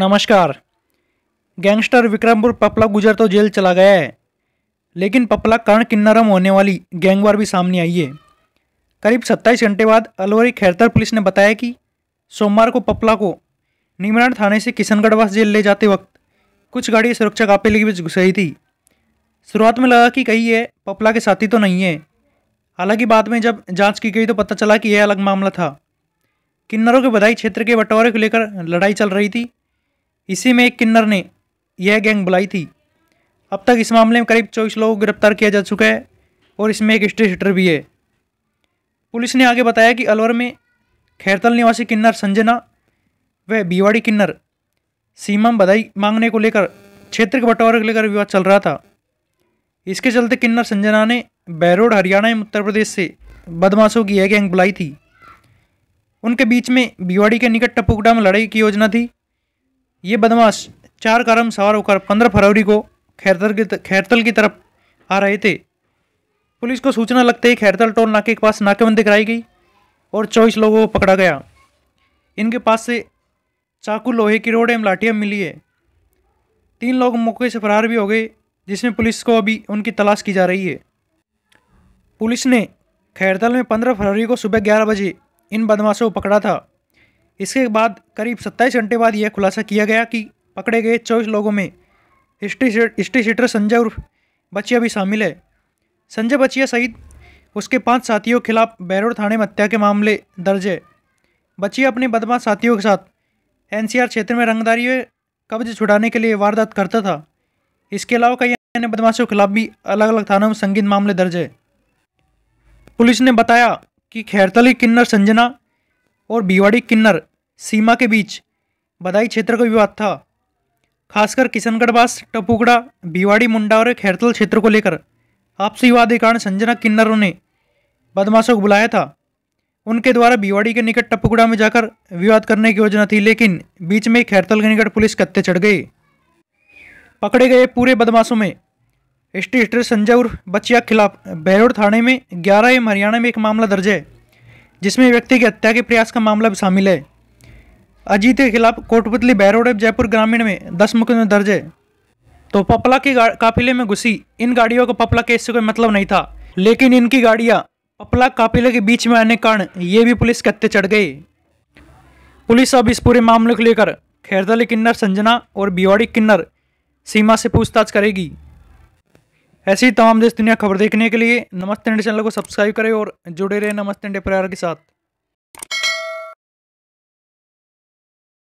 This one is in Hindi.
नमस्कार गैंगस्टर विक्रमपुर पपला गुजर तो जेल चला गया है लेकिन पपला कर्ण किन्नरम होने वाली गैंगवार भी सामने आई है करीब 27 घंटे बाद अलवरी खैरतर पुलिस ने बताया कि सोमवार को पपला को निमरान थाने से किशनगढ़वास जेल ले जाते वक्त कुछ गाड़ियाँ सुरक्षा काफिले के बीच घुस गई थी शुरुआत में लगा कि कही है पपला के साथी तो नहीं है हालांकि बाद में जब जांच की गई तो पता चला कि यह अलग मामला था किन्नरों के बधाई क्षेत्र के बंटवारे को लेकर लड़ाई चल रही थी इसी में एक किन्नर ने यह गैंग बुलाई थी अब तक इस मामले में करीब चौबीस लोगों को गिरफ्तार किया जा चुका है और इसमें एक स्ट्रीट हिटर भी है पुलिस ने आगे बताया कि अलवर में खैरतल निवासी किन्नर संजना व बीवाड़ी किन्नर सीमा बधाई मांगने को लेकर क्षेत्र के बंटवारे को लेकर विवाद चल रहा था इसके चलते किन्नर संजना ने बैरोड हरियाणा एवं उत्तर प्रदेश से बदमाशों की यह गैंग बुलाई थी उनके बीच में बीवाड़ी के निकट टपुकड़ा में लड़ाई की योजना थी ये बदमाश चार कारम सवार होकर पंद्रह फरवरी को खैरतल की खैरतल की तरफ आ रहे थे पुलिस को सूचना लगते ही खैरतल टोल नाके के पास नाकेबंदी कराई गई और चौबीस लोगों को पकड़ा गया इनके पास से चाकू लोहे की रोड एवं लाठियाँ मिली है तीन लोग मौके से फरार भी हो गए जिसमें पुलिस को अभी उनकी तलाश की जा रही है पुलिस ने खैरतल में पंद्रह फरवरी को सुबह ग्यारह बजे इन बदमाशों को पकड़ा था इसके बाद करीब सत्ताईस घंटे बाद यह खुलासा किया गया कि पकड़े गए चौबीस लोगों में स्ट्री सीटर संजय उर्फ बचिया भी शामिल है संजय बचिया सहित उसके पांच साथियों के खिलाफ बैरोड थाने में हत्या के मामले दर्ज है बचिया अपने बदमाश साथियों के साथ एनसीआर क्षेत्र में रंगदारी कब्ज छुड़ाने के लिए वारदात करता था इसके अलावा कई अन्य बदमाशों के खिलाफ भी अलग अलग थानों में संगीन मामले दर्ज है पुलिस ने बताया कि खैरतली किन्नर संजना और भिवाड़ी किन्नर सीमा के बीच बदाई क्षेत्र का विवाद था खासकर किशनगढ़ बास टपुगड़ा भिवाड़ी मुंडा और खैरतल क्षेत्र को लेकर आपसी विवाद के कारण संजना किन्नरों ने बदमाशों को बुलाया था उनके द्वारा भिवाड़ी के निकट टपुगड़ा में जाकर विवाद करने की योजना थी लेकिन बीच में खैरतल के निकट पुलिस कत्ते चढ़ गई पकड़े गए पूरे बदमाशों में टी संजय उर्फ बचिया के खिलाफ बैरोड थाने में ग्यारह एम हरियाणा में एक मामला दर्ज है जिसमें व्यक्ति की हत्या के प्रयास का मामला भी शामिल है अजीत के खिलाफ कोटपुतली बैरोड जयपुर ग्रामीण में दस मुकदमे दर्ज है तो पपला के काफिले में घुसी इन गाड़ियों का पपला केस से कोई मतलब नहीं था लेकिन इनकी गाड़ियां पपला काफिले के बीच में आने के कारण ये भी पुलिस के हत्ते चढ़ गई पुलिस अब इस पूरे मामले को लेकर खैरदली किन्नर संजना और बिवाड़ी किन्नर सीमा से पूछताछ करेगी ऐसी तमाम देश दुनिया खबर देखने के लिए नमस्ते इंडिया चैनल को सब्सक्राइब करें और जुड़े रहे नमस्ते इंडिया परिवार के साथ